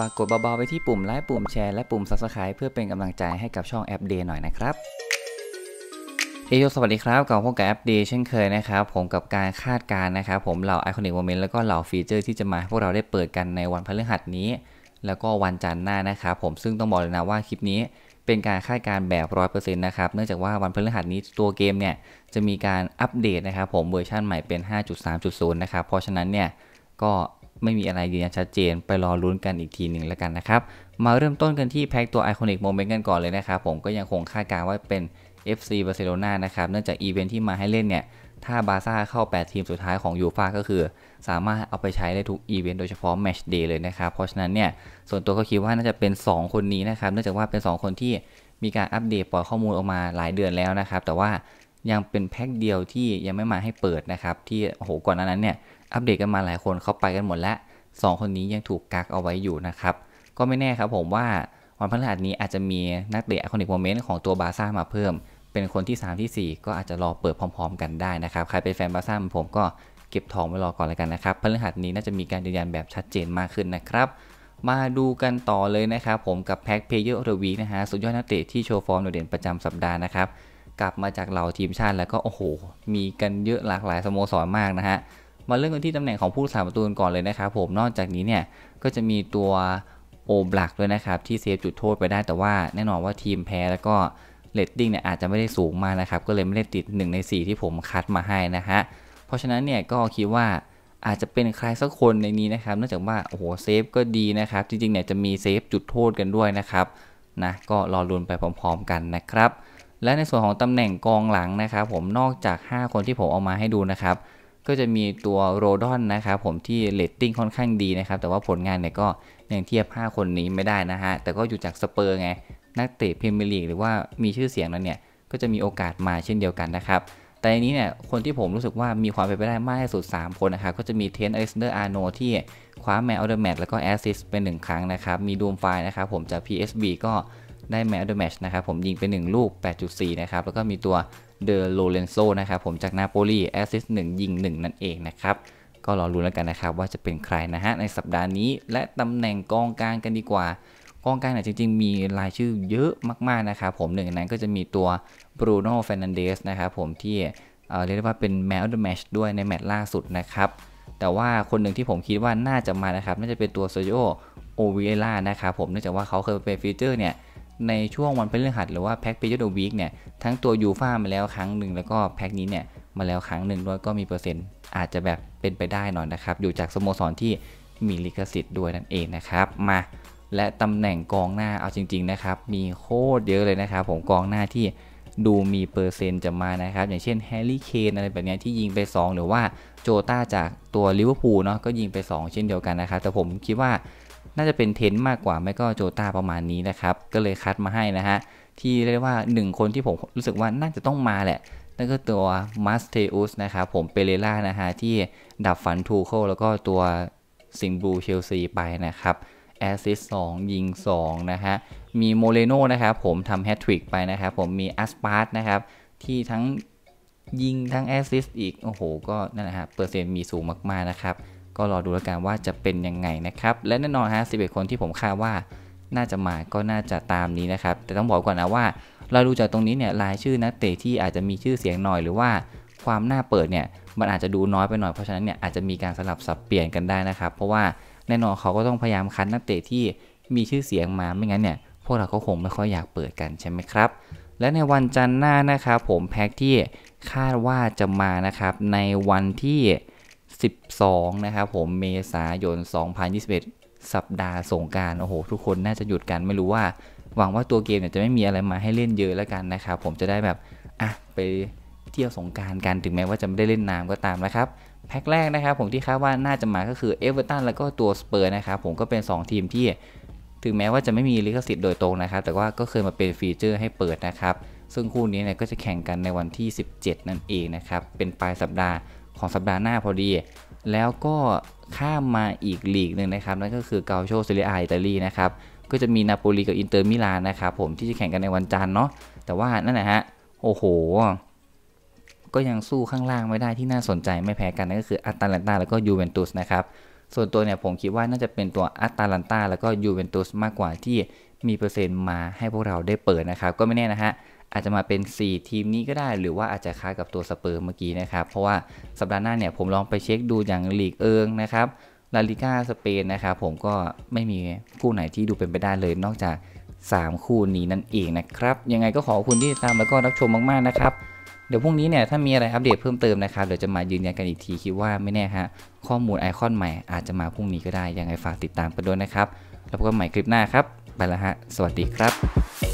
ฝากกดเบาๆไปที่ปุ่มไลค์ปุ่มแชร์และปุ่ม Subscribe เพื่อเป็นกำลังใจให้กับช่องแอปเดย์หน่อยนะครับเอโยสวัสดีครับกับพวกกับแอปดีเช่นเคยนะครับ ผมกับการคาดการณ์นะครับผมเหล่าไอคอนิกโมเมนต์แล้วก็เหล่าฟีเจอร์ที่จะมา พวกเราได้เปิดกันในวันพฤหัสนี้ แล้วก็วันจันทร์หน้านะครับผมซึ่งต้องบอกเลยนะว่า คลิปนี้เป็นการคาดการณ์แบบ100%นะครับเนื่องจากว่าวันพฤหัสนี้ตัวเกมเนี่ยจะมีการอัปเดตนะครับผมเวอร์ชันใหม่เป็น 5.3.0 นะครับเพราะฉะนั้นเนี่ยก็ไม่มีอะไรยืนยันชัดเจนไปรอลุ้นกันอีกทีหนึ่งแล้วกันนะครับมาเริ่มต้นกันที่แพ็กตัว Iconic Moment กันก่อนเลยนะครับผมก็ยังคงคาดการณ์ว่าเป็น FC Barcelona นะครับเนื่องจากอีเวนท์ที่มาให้เล่นเนี่ยถ้าบาซ่าเข้า 8 ทีมสุดท้ายของยูฟ่าก็คือ สามารถเอาไปใช้ได้ทุกอีเวนต์โดยเฉพาะแมชเดย์เลยนะครับ เพราะฉะนั้นเนี่ยส่วนตัวก็คิดว่าน่าจะเป็น 2 คนนี้นะครับ เนื่องจากว่าเป็น 2 คนที่มีการอัปเดตปล่อยข้อมูลออกมาหลายเดือนแล้วนะครับแต่ว่ายังเป็นแพ็กเดียวที่ยังไม่มาให้เปิดนะครับที่โอ้โหก่อนนั้นเนี่ยอัปเดตกันมาหลายคนเขาไปกันหมดแล้ว 2 คนนี้ยังถูกกักเอาไว้อยู่นะครับก็ไม่แน่ครับผมว่าวันพฤหัสนี้อาจจะมีนักเตะคอนิกโมเมนต์ของตัวบาซ่ามาเพิ่ม เป็นคนที่ 3 ที่ 4 ก็อาจจะรอเปิดพร้อมๆกันได้นะครับ ใครเป็นแฟนบาซ่าผมก็เก็บทองไว้รอก่อนเลยกันนะครับพฤหัสนี้น่าจะมีการยืนยันแบบชัดเจนมากขึ้นนะครับ มาดูกันต่อเลยนะครับผมกับแพ็กเพเยอร์ออร์วีนะฮะสุดยอดนักเตะที่โชว์ฟอร์มโดดเด่นประจำสัปดาห์นะครับกลับมาจากเหล่าทีมชาติแล้วก็โอ้โหมีกันเยอะหลากหลายสโมสรมากนะฮะมาเริ่มกันที่ตำแหน่งของผู้สาประตูก่อนเลยนะครับผม นอกจากนี้เนี่ยก็จะมีตัวโอบลักด้วยนะครับ ที่เซฟจุดโทษไปได้แต่ว่า แน่นอนว่าทีมแพ้แล้วก็เลตติ้งเนี่ยอาจจะไม่ได้สูงมากนะครับ ก็เลย ไม่ได้ติด1ใน 4 ที่ผมคัดมาให้นะฮะเพราะฉะนั้นเนี่ยก็คิดว่าอาจจะเป็นใครสักคนในนี้นะครับเนื่องจากว่าโอ้โหเซฟก็ดีนะครับ จริงๆเนี่ยจะมีเซฟจุดโทษกันด้วยนะครับนะก็รอรุนไปพร้อมๆ กันนะครับ และในส่วนของตำแหน่งกองหลังนะครับ ผมนอกจาก 5 คนที่ผมเอามาให้ดูนะครับก็จะมีตัวโรดอนนะครับผมที่เลตติ้งค่อนข้างดีนะครับแต่ว่าผลงานเนี่ยก็ยังเทียบ 5 คนนี้ไม่ได้นะฮะแต่ก็อยู่จากสเปอร์ไงนักเตะพรีเมียร์ลีกหรือว่ามีชื่อเสียงแล้วเนี่ยก็จะมีโอกาสมาเช่นเดียวกันนะครับแต่อันนี้เนี่ยคนที่ผมรู้สึกว่ามีความเป็นไปได้มากที่สุด 3 คนนะครับก็จะมีเทนอเล็กซานเดอร์อาร์โนที่คว้าแมนออเดอร์แมตแล้วก็แอสซิสเป็น1ครั้งนะครับมีดูมไฟนะครับผมจาก PSB ก็ได้แมตต์เดอะแมชนะครับผมยิงไป1ลูก 8.4นะครับแล้วก็มีตัวเดอโลเรนโซนะครับผมจากนาโปลีแอสซิสต์หยิง 1 นั่นเองนะครับก็รอรู้แล้วกันนะครับว่าจะเป็นใครนะฮะ ในสัปดาห์นี้และตำแหน่งกองกลางกันดีกว่ากองกลางเนี่ยจริงๆ มีรายชื่อเยอะมากๆนะครับผมหนึ่งในั้นก็จะมีตัวบรูโน่เฟรนันเดสนะครับผมที่เรียกได้ว่าเป็นแมตต์เดอะแมชด้วยในแมตช์ล่าสุดนะครับ แต่ว่าคนหนึ่งที่ผมคิดว่าน่าจะมานะครับน่าจะเป็นตัวโซโยโอวิเอล่านะครับผมเนื่องจากว่าเขาเคยเป็นฟีเจอร์เนี่ยในช่วงวันพฤหัสหรือว่าแพ็กปีเยอร์วีคเนี่ยทั้งตัวยูฟ่ามาแล้วครั้งหนึ่งแล้วก็แพ็กนี้เนี่ยมาแล้วครั้งหนึ่งด้วยก็มีเปอร์เซ็นต์อาจจะแบบเป็นไปได้หน่อยนะครับอยู่จากสโมสรที่มีลิขสิทธิ์ด้วยนั่นเองนะครับมาและตำแหน่งกองหน้าเอาจริงๆนะครับมีโคตรเยอะเลยนะครับผมกองหน้าที่ดูมีเปอร์เซ็นต์จะมานะครับ อย่างเช่นแฮร์รี่เคนอะไรแบบนี้ที่ยิงไป 2หรือว่าโจต้าจากตัวลิเวอร์พูลเนาะก็ยิงไป 2 เช่นเดียวกันนะครับแต่ผมคิดว่าน่าจะเป็นเทนมากกว่า ไม่ก็โจตาประมาณนี้นะครับ ก็เลยคัดมาให้นะฮะ ที่เรียกว่า 1 คนที่ผมรู้สึกว่าน่าจะต้องมาแหละ นั่นก็ตัวมาสเตอุสนะครับ ผมเปเรล่านะฮะที่ดับฝันทูโคแล้วก็ตัวสิงบูเชลซีไปนะครับแอสซิสสองยิง 2 นะฮะมีโมเรโนนะครับ ผมทำแฮตทริกไปนะครับ ผมมีอัสปาร์ตนะครับ ที่ทั้งยิงทั้งแอสซิสอีกโอ้โหก็นั่นแหละฮะเปอร์เซ็นต์มีสูงมากๆนะครับก็รอดูแล้วกันว่าจะเป็นยังไงนะ ครับและแน่นอนฮะสิคนที่ผมคาดว่าน่าจะมาก็น่าจะตามนี้นะครับ แต่ต้องบอกก่อนนะว่า เราดูจากตรงนี้เนี่ยรายชื่อนักเตะที่อาจจะมีชื่อเสียงหน่อยหรือว่าความน่าเปิดเนี่ยมันอาจจะดูน้อยไปหน่อยเพราะฉะนั้นเนี่ยอาจจะ มี การสลับสับเปลี่ยนกันได้นะครับ เพราะว่าแน่นอนเขาก็ต้องพยายามคัดนักเตะที่มีชื่อเสียงมาไม่งั้นเนี่ย พวกเราก็คงไม่ค่อยอยากเปิดกันใช่ไหมครับและในวันจันทร์หน้านะครับผมแพ็กที่คาดว่าจะมานะครับ ในวันที่12 นะครับ ผมเมษายน 2021 สัปดาห์สงการโอ้โหทุกคนน่าจะหยุดกันไม่รู้ว่า หวังว่าตัวเกมเนี่ยจะไม่มีอะไรมาให้เล่นเยอะแล้วกันนะครับ ผมจะได้แบบอ่ะไปเที่ยวสงการกันถึงแม้ว่าจะไม่ได้เล่นน้ำก็ตามนะครับ แพ็คแรกนะครับผมที่คาดว่าน่าจะมาก็คือเอเวอร์ตันแล้วก็ตัวสเปอร์นะครับผมก็เป็น 2 ทีมที่ถึงแม้ว่าจะไม่มีลิขสิทธิ์โดยตรงนะครับแต่ว่าก็เคยมาเป็นฟีเจอร์ให้เปิดนะครับซึ่งคู่นี้เนี่ยก็จะแข่งกันในวันที่ 17 นั่นเองนะครับเป็นปลายสัปดาห์ของสัปดาห์หน้าพอดี แล้วก็ข้ามมาอีกลีกหนึ่งนะครับนั่นก็คือเกาโชเซเรียอิตาลีนะครับ ก็จะมีนาโปลีกับอินเตอร์มิลานนะครับ ผมที่จะแข่งกันในวันจันทร์เนาะแต่ว่า นั่นแหละฮะโอ้โห ก็ยังสู้ข้างล่างไม่ได้ที่น่าสนใจไม่แพ้กันนั่นก็คืออัตแลนตาแล้วก็ยูเวนตุสนะครับ ส่วนตัวเนี่ยผมคิดว่าน่าจะเป็นตัวอัตแลนตาแล้วก็ยูเวนตุสมากกว่าที่มีเปอร์เซ็นต์มาให้พวกเราได้เปิดนะครับก็ไม่แน่นะฮะอาจจะมาเป็น 4 ทีมนี้ก็ได้ หรือว่าอาจจะค้ากับตัวสเปอร์เมื่อกี้นะครับ เพราะว่าสัปดาห์หน้าเนี่ย ผมลองไปเช็คดูอย่างลีกเอิงนะครับ ลาลิก้าสเปนนะครับ ผมก็ไม่มีคู่ไหนที่ดูเป็นไปได้เลยนอกจาก 3 คู่นี้นั่นเองนะครับ ยังไงก็ขอบคุณที่ติดตามแล้วก็รับชมมาก ๆ นะครับ เดี๋ยวพรุ่งนี้เนี่ย ถ้ามีอะไรอัปเดตเพิ่มเติมนะครับเดี๋ยวจะมายืนยันกันอีกทีคิดว่าไม่แน่ฮะข้อมูลไอคอนใหม่อาจจะมาพรุ่งนี้ก็ได้ ยังไงฝากติดตามกันด้วยนะครับ แล้วพบกันใหม่คลิปหน้าครับไปแล้วฮะสวัสดีครับ